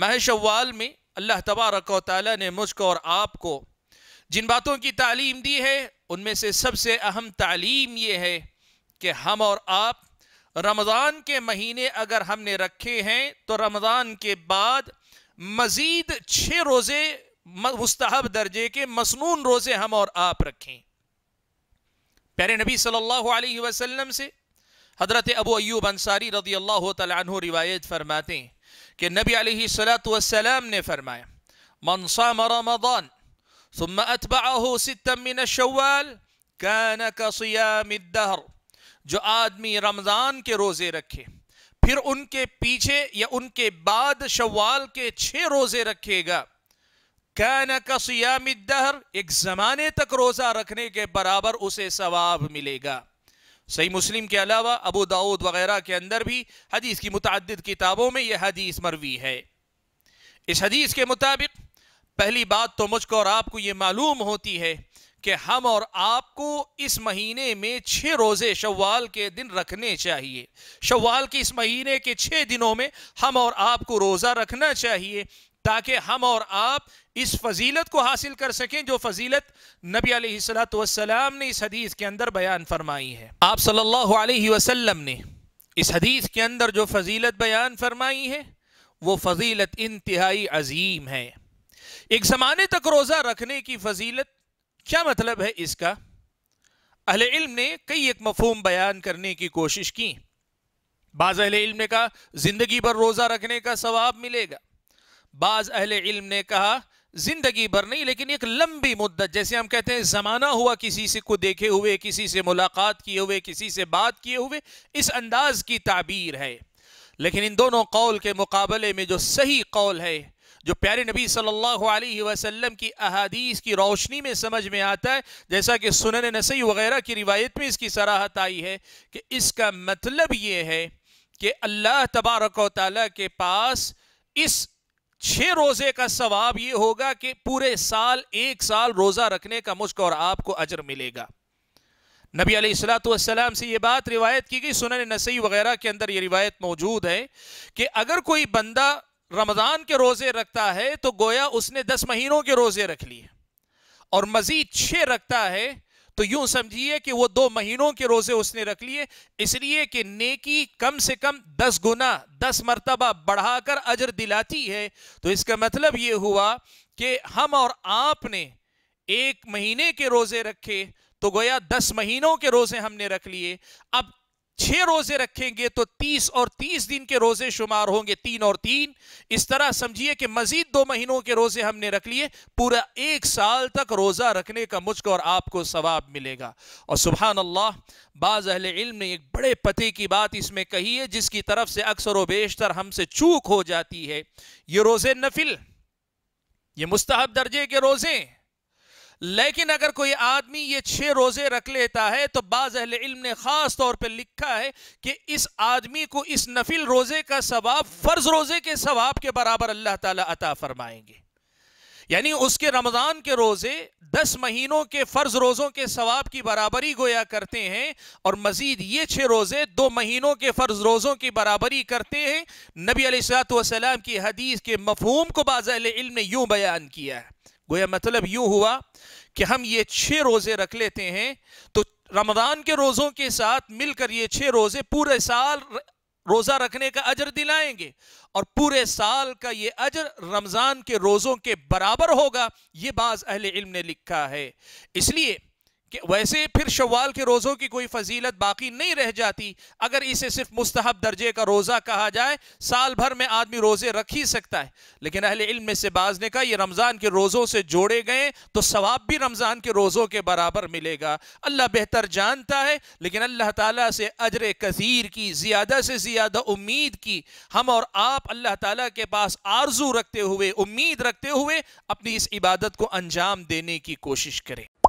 माह शवाल में अल्लाह तबारक ताली ने मुझको और आपको जिन बातों की तालीम दी है उनमें से सबसे अहम तालीम ये है कि हम और आप रमज़ान के महीने अगर हमने रखे हैं तो रमज़ान के बाद मज़ीद छः रोज़े मुस्तहब दर्जे के मसनून रोज़े हम और आप रखें प्यारे नबी सल्लल्लाहु अलैहि वसल्लम से हज़रत अबू अयूब अंसारी रदी अल्लाह तु रिवायत फरमाते हैं कि नबी सलाम ने फरमाया मनसा रमदान सुम अतबाह सितमिन शवाल कान कसयामदहर जो आदमी रमज़ान के रोज़े रखे फिर उनके पीछे या उनके बाद शवाल के छः रोज़े रखेगा कैन कसयामदहर एक ज़माने तक रोज़ा रखने के बराबर उसे सवाब मिलेगा सही मुस्लिम के अलावा अबू दाऊद वगैरह के अंदर भी हदीस की मुतद किताबों में यह हदीस मरवी है इस हदीस के मुताबिक पहली बात तो मुझको और आपको ये मालूम होती है कि हम और आपको इस महीने में छः रोज़े शवाल के दिन रखने चाहिए शवाल के इस महीने के छः दिनों में हम और आपको रोज़ा रखना चाहिए ताकि हम और आप इस फजीलत को हासिल कर सकें जो फजीलत नबी सलाम ने इस हदीस के अंदर बयान फरमाई है आप सल्लल्लाहु अलैहि वसल्लम ने इस हदीस के अंदर जो फजीलत बयान फरमाई है वो फजीलत इंतहाई अजीम है एक ज़माने तक रोज़ा रखने की फजीलत क्या मतलब है इसका अहल इल्म ने कई एक मफहम बयान करने की कोशिश की बाज़ अहल इल्म ने कहा ज़िंदगी भर रोज़ा रखने का सवाब मिलेगा बाज अहल इल्म ने कहा जिंदगी भर नहीं लेकिन एक लंबी मुद्दत जैसे हम कहते हैं ज़माना हुआ किसी से को देखे हुए किसी से मुलाकात किए हुए किसी से बात किए हुए इस अंदाज की ताबीर है लेकिन इन दोनों कौल के मुकाबले में जो सही कौल है जो प्यारे नबी सल्लल्लाहु अलैहि वसल्लम की अहादीस की रोशनी में समझ में आता है जैसा कि सुनन नसी वगैरह की रिवायत में इसकी सराहत आई है कि इसका मतलब ये है कि अल्लाह तबारक ताली के पास इस छह रोजे का सवाब यह होगा कि पूरे साल एक साल रोजा रखने का मुझको और आपको अजर मिलेगा नबी अलैहिस्सलाम से यह बात रिवायत की गई सुनन नसई वगैरह के अंदर यह रिवायत मौजूद है कि अगर कोई बंदा रमज़ान के रोज़े रखता है तो गोया उसने दस महीनों के रोज़े रख लिए और मज़ीद छह रखता है तो यूं समझिए कि वो दो महीनों के रोजे उसने रख लिए इसलिए कि नेकी कम से कम दस गुना दस मरतबा बढ़ाकर अजर दिलाती है तो इसका मतलब ये हुआ कि हम और आपने एक महीने के रोजे रखे तो गोया दस महीनों के रोजे हमने रख लिए अब छह रोजे रखेंगे तो तीस और तीस दिन के रोजे शुमार होंगे तीन और तीन इस तरह समझिए कि मजीद दो महीनों के रोजे हमने रख लिए पूरा एक साल तक रोजा रखने का मुझको और आपको सवाब मिलेगा और सुबह अल्लाह बाज अहल इल्म ने एक बड़े पते की बात इसमें कही है जिसकी तरफ से अक्सर व बेशतर हमसे चूक हो जाती है ये रोजे नफिल ये मुस्तहब दर्जे के रोजे लेकिन अगर कोई आदमी ये छह रोज़े रख लेता है तो बाज़ इल्म ने ख़ास तौर पर लिखा है कि इस आदमी को इस नफिल रोज़े का सवाब फ़र्ज़ रोज़े के सवाब के बराबर अल्लाह ताला अता फरमाएंगे यानी उसके रमज़ान के रोज़े दस महीनों के फ़र्ज़ रोज़ों के सवाब की बराबरी गोया करते हैं और मज़ीद ये छह रोज़े दो महीनों के फ़र्ज़ रोज़ों की बराबरी करते हैं नबी अलैहिस्सलाम की हदीस के मफहूम को बाज़ इल्म ने यूं बयान किया है गोया मतलब यूं हुआ कि हम ये छः रोज़े रख लेते हैं तो रमज़ान के रोज़ों के साथ मिलकर ये छः रोज़े पूरे साल रोज़ा रखने का अजर दिलाएंगे और पूरे साल का ये अजर रमज़ान के रोज़ों के बराबर होगा ये बाज़ अहल इल्म ने लिखा है इसलिए कि वैसे फिर शवाल के रोज़ों की कोई फजीलत बाकी नहीं रह जाती अगर इसे सिर्फ मुस्तहब दर्जे का रोज़ा कहा जाए साल भर में आदमी रोज़े रख ही सकता है लेकिन अहल इल्म में से बाज ने कहा यह रमज़ान के रोज़ों से जोड़े गए तो सवाब भी रमज़ान के रोज़ों के बराबर मिलेगा अल्लाह बेहतर जानता है लेकिन अल्लाह ताला से अजर कसीर की ज़्यादा से ज़्यादा उम्मीद की हम और आप अल्लाह ताला के पास आरजू रखते हुए उम्मीद रखते हुए अपनी इस इबादत को अंजाम देने की कोशिश करें